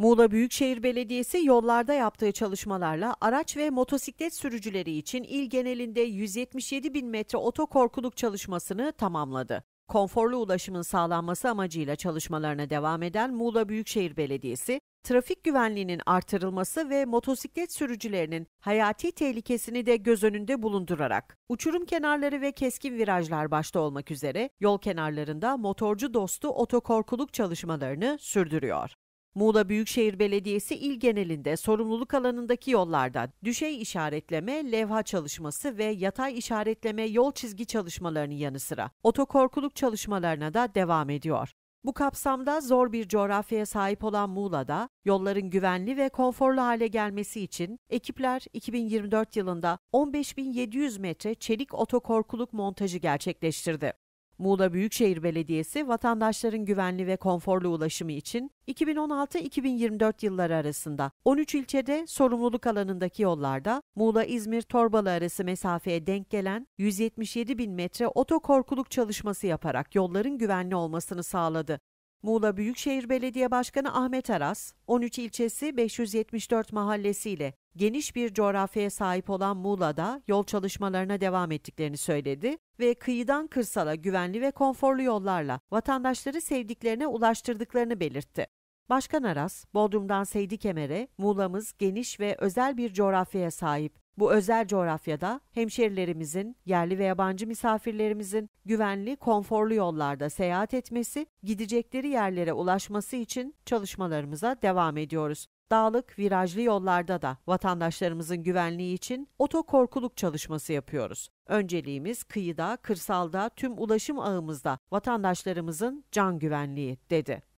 Muğla Büyükşehir Belediyesi yollarda yaptığı çalışmalarla araç ve motosiklet sürücüleri için il genelinde 177 bin metre otokorkuluk çalışmasını tamamladı. Konforlu ulaşımın sağlanması amacıyla çalışmalarına devam eden Muğla Büyükşehir Belediyesi, trafik güvenliğinin artırılması ve motosiklet sürücülerinin hayati tehlikesini de göz önünde bulundurarak uçurum kenarları ve keskin virajlar başta olmak üzere yol kenarlarında motorcu dostu otokorkuluk çalışmalarını sürdürüyor. Muğla Büyükşehir Belediyesi il genelinde sorumluluk alanındaki yollarda düşey işaretleme, levha çalışması ve yatay işaretleme yol çizgi çalışmalarının yanı sıra otokorkuluk çalışmalarına da devam ediyor. Bu kapsamda zor bir coğrafyaya sahip olan Muğla'da yolların güvenli ve konforlu hale gelmesi için ekipler 2024 yılında 15.700 metre çelik otokorkuluk montajı gerçekleştirdi. Muğla Büyükşehir Belediyesi vatandaşların güvenli ve konforlu ulaşımı için 2016-2024 yılları arasında 13 ilçede sorumluluk alanındaki yollarda Muğla-İzmir-Torbalı arası mesafeye denk gelen 177 bin metre otokorkuluk çalışması yaparak yolların güvenli olmasını sağladı. Muğla Büyükşehir Belediye Başkanı Ahmet Aras, 13 ilçesi 574 mahallesiyle geniş bir coğrafyaya sahip olan Muğla'da yol çalışmalarına devam ettiklerini söyledi ve kıyıdan kırsala güvenli ve konforlu yollarla vatandaşları sevdiklerine ulaştırdıklarını belirtti. Başkan Aras, Bodrum'dan Seydi Kemere, Muğla'mız geniş ve özel bir coğrafyaya sahip. Bu özel coğrafyada hemşerilerimizin, yerli ve yabancı misafirlerimizin güvenli, konforlu yollarda seyahat etmesi, gidecekleri yerlere ulaşması için çalışmalarımıza devam ediyoruz. Dağlık, virajlı yollarda da vatandaşlarımızın güvenliği için otokorkuluk çalışması yapıyoruz. Önceliğimiz kıyıda, kırsalda, tüm ulaşım ağımızda vatandaşlarımızın can güvenliği dedi.